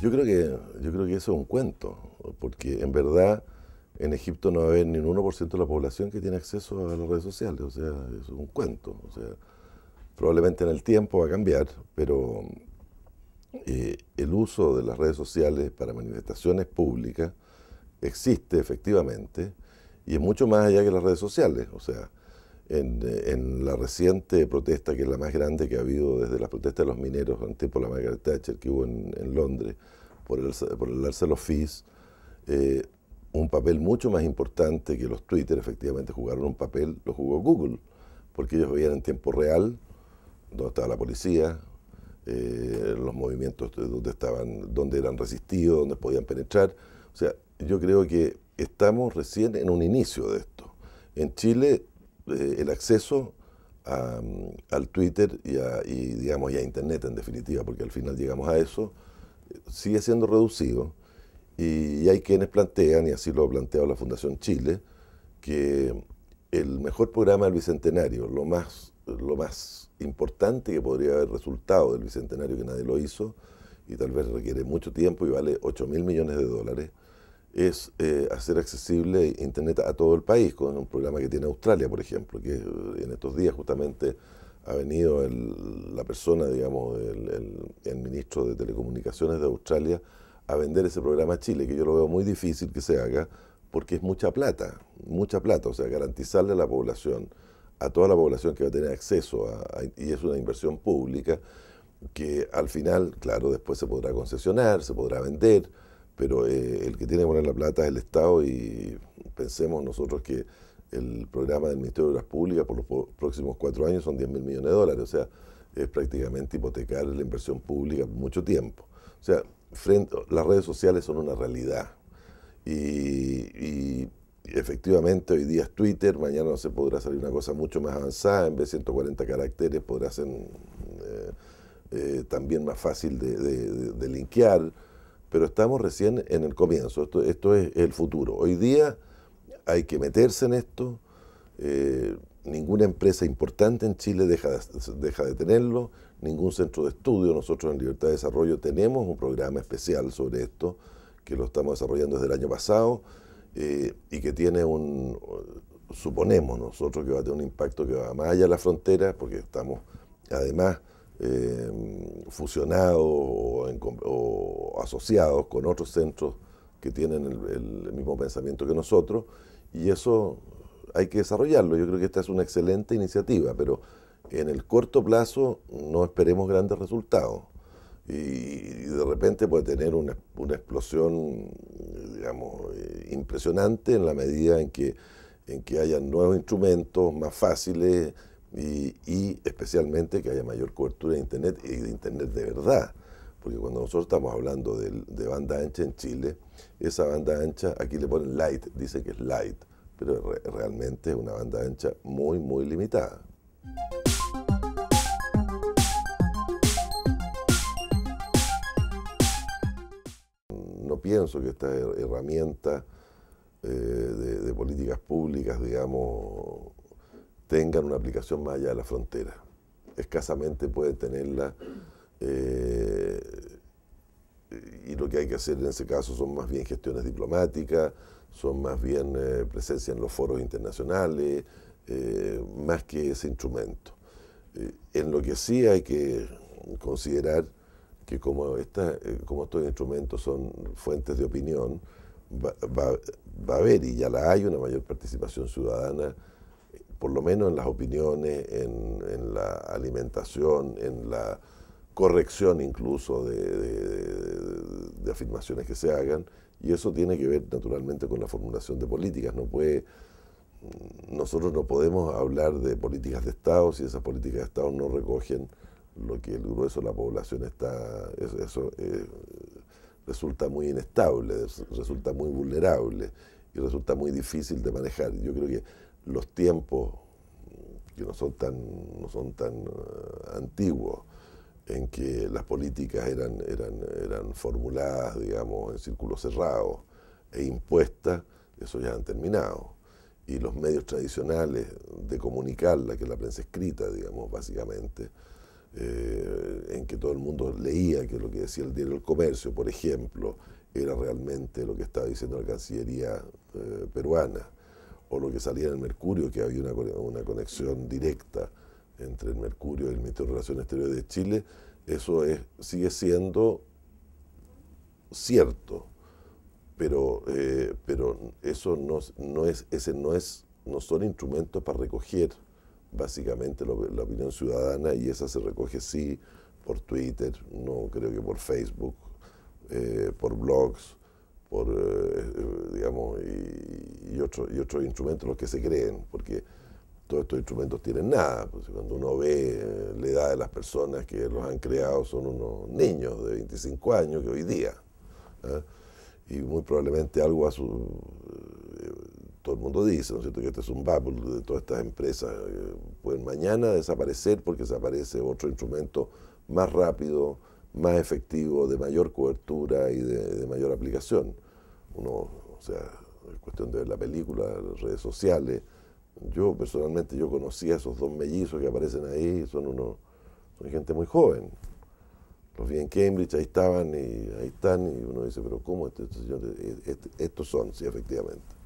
Yo creo que, yo creo que eso es un cuento, porque en verdad en Egipto no va a haber ni un 1% de la población que tiene acceso a las redes sociales, o sea, es un cuento. O sea, probablemente en el tiempo va a cambiar, pero eh, el uso de las redes sociales para manifestaciones públicas existe efectivamente y es mucho más allá que las redes sociales. O sea, en, la reciente protesta, que es la más grande que ha habido desde las protestas de los mineros tiempo por la Margaret Thatcher que hubo en, Londres, por el, por el alza de los eh, un papel mucho más importante que los Twitter, efectivamente jugaron un papel, lo jugó Google, porque ellos veían en tiempo real dónde estaba la policía, eh, los movimientos donde estaban, donde eran resistidos, dónde podían penetrar. O sea, yo creo que estamos recién en un inicio de esto. En Chile eh, el acceso al Twitter y, a, digamos, Internet en definitiva, porque al final llegamos a eso, sigue siendo reducido y, hay quienes plantean, y así lo ha planteado la Fundación Chile, que el mejor programa del Bicentenario, lo más, lo más importante que podría haber resultado del Bicentenario, que nadie lo hizo, y tal vez requiere mucho tiempo y vale 8 mil millones de dólares, es eh, hacer accesible Internet a todo el país, con un programa que tiene Australia, por ejemplo, que eh, en estos días justamente ha venido la persona, digamos, el, ministro de Telecomunicaciones de Australia a vender ese programa a Chile, que yo lo veo muy difícil que se haga, porque es mucha plata, mucha plata, o sea, garantizarle a la población, a toda la población que va a tener acceso, y es una inversión pública, que al final, claro, después se podrá concesionar, se podrá vender, pero eh, el que tiene que poner la plata es el Estado y pensemos nosotros que el programa del Ministerio de Obras Públicas por los próximos cuatro años son 10 mil millones de dólares, o sea, es prácticamente hipotecar la inversión pública por mucho tiempo. O sea, las redes sociales son una realidad y, efectivamente hoy día es Twitter, mañana se podrá salir una cosa mucho más avanzada, en vez de 140 caracteres podrá ser eh, eh, también más fácil de linkear pero estamos recién en el comienzo, esto, es el futuro. Hoy día hay que meterse en esto, eh, ninguna empresa importante en Chile deja, de tenerlo, ningún centro de estudio, nosotros en Libertad de Desarrollo tenemos un programa especial sobre esto, que lo estamos desarrollando desde el año pasado eh, y que tiene un, suponemos nosotros que va a tener un impacto que va más allá de la frontera, porque estamos además Em, fusionados o, asociados con otros centros que tienen el, mismo pensamiento que nosotros y eso hay que desarrollarlo. Yo creo que esta es una excelente iniciativa, pero en el corto plazo no esperemos grandes resultados y, de repente puede tener una, explosión, eh, impresionante en la medida en que, en que haya nuevos instrumentos más fáciles y, especialmente que haya mayor cobertura de Internet y de Internet de verdad. Porque cuando nosotros estamos hablando de, banda ancha en Chile, esa banda ancha aquí le ponen light, dice que es light, pero realmente es una banda ancha muy, muy limitada. No pienso que esta herramienta eh, de políticas públicas, digamos, tengan una aplicación más allá de la frontera. Escasamente pueden tenerla eh, y lo que hay que hacer en ese caso son más bien gestiones diplomáticas, son más bien eh, presencia en los foros internacionales, eh, más que ese instrumento. en lo que sí hay que considerar que como, como estos instrumentos son fuentes de opinión, va a haber y ya la hay una mayor participación ciudadana por lo menos en las opiniones, en, la alimentación, en la corrección incluso de, afirmaciones que se hagan, y eso tiene que ver naturalmente con la formulación de políticas. No puede, nosotros no podemos hablar de políticas de Estado si esas políticas de Estado no recogen lo que el grueso de la población está, eso, eh, resulta muy inestable, resulta muy vulnerable y resulta muy difícil de manejar. Yo creo que los tiempos que no son tan, eh, antiguos, en que las políticas eran, formuladas, digamos, en círculos cerrados e impuestas, eso ya han terminado. Y los medios tradicionales de comunicarla, que es la prensa escrita, digamos, básicamente, eh, en que todo el mundo leía que lo que decía el diario El Comercio, por ejemplo, era realmente lo que estaba diciendo la Cancillería eh, peruana o lo que salía en el mercurio, que había una, una conexión directa entre el mercurio y el Ministerio de Relaciones Exteriores de Chile, eso es, sigue siendo cierto, pero, eh, pero eso no, no, es, ese no es, no son instrumentos para recoger básicamente la opinión ciudadana y esa se recoge sí por Twitter, no creo que por Facebook, eh, por blogs, por eh, digamos, y, otros instrumentos los que se creen, porque todos estos instrumentos tienen nada. Pues, cuando uno ve eh, la edad de las personas que los han creado, son unos niños de 25 años que hoy día. ¿ah? Y muy probablemente algo a su. Eh, todo el mundo dice, ¿no es cierto?, que este es un bubble de todas estas empresas. Eh, pueden mañana desaparecer porque desaparece otro instrumento más rápido, más efectivo, de mayor cobertura y de, de mayor aplicación. Uno, o sea, cuestión de la película, las redes sociales. Yo personalmente, yo conocía a esos dos mellizos que aparecen ahí, son uno, gente muy joven. Los vi en Cambridge, ahí estaban y ahí están, y uno dice, pero ¿cómo este, este este, estos son? Sí, efectivamente.